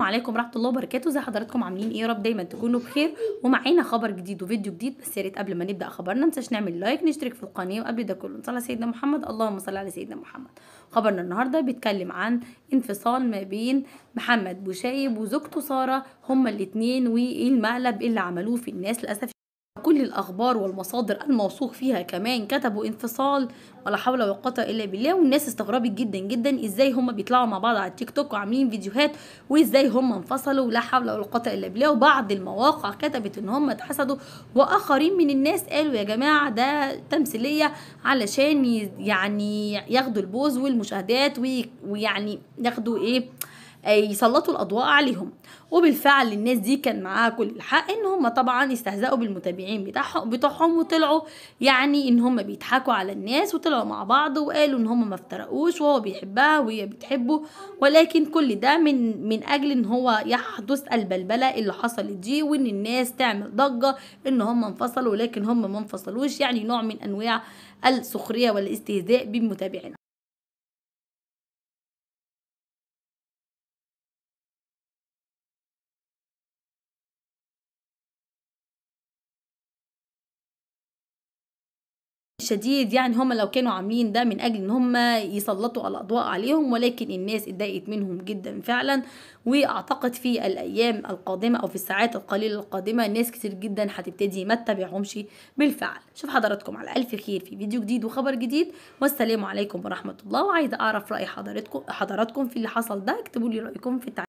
السلام عليكم ورحمه الله وبركاته زي حضراتكم عاملين ايه يا رب دايما تكونوا بخير ومعانا خبر جديد وفيديو جديد بس يا ريت قبل ما نبدا خبرنا ننساش نعمل لايك نشترك في القناه وقبل ده كله نصلي على سيدنا محمد اللهم صل على سيدنا محمد خبرنا النهارده بيتكلم عن انفصال ما بين محمد بوشايب وزوجته ساره هما الاثنين وايه المقلب اللي عملوه في الناس للاسف كل الأخبار والمصادر الموثوق فيها كمان كتبوا انفصال ولا حول ولا قوة إلا بالله والناس استغربت جدا جدا إزاي هما بيطلعوا مع بعض على التيك توك وعاملين فيديوهات وإزاي هما انفصلوا لا حول ولا قوة إلا بالله وبعض المواقع كتبت إن هما اتحسدوا وآخرين من الناس قالوا يا جماعة ده تمثيلية علشان يعني ياخدوا البوز والمشاهدات ويعني ياخدوا إيه يسلطوا الاضواء عليهم وبالفعل الناس دي كان معاها كل الحق ان هم طبعا استهزأوا بالمتابعين بتاعهم بتاعهم وطلعوا يعني ان هم بيضحكوا على الناس وطلعوا مع بعض وقالوا ان هم ما افترقوش وهو بيحبها وهي بتحبه ولكن كل ده من من اجل ان هو يحدث البلبله اللي حصلت دي وان الناس تعمل ضجه ان هم انفصلوا لكن هم ما انفصلوش يعني نوع من انواع السخريه والاستهزاء بمتابعينا شديد يعني هم لو كانوا عاملين ده من اجل ان هم يسلطوا الاضواء عليهم ولكن الناس اتضايقت منهم جدا فعلا واعتقد في الايام القادمه او في الساعات القليله القادمه ناس كتير جدا هتبتدي ما تتابعهمش بالفعل شوف حضراتكم على الف خير في فيديو جديد وخبر جديد والسلام عليكم ورحمه الله وعايزه اعرف راي حضراتكم حضراتكم في اللي حصل ده اكتبوا لي رايكم في التعليقات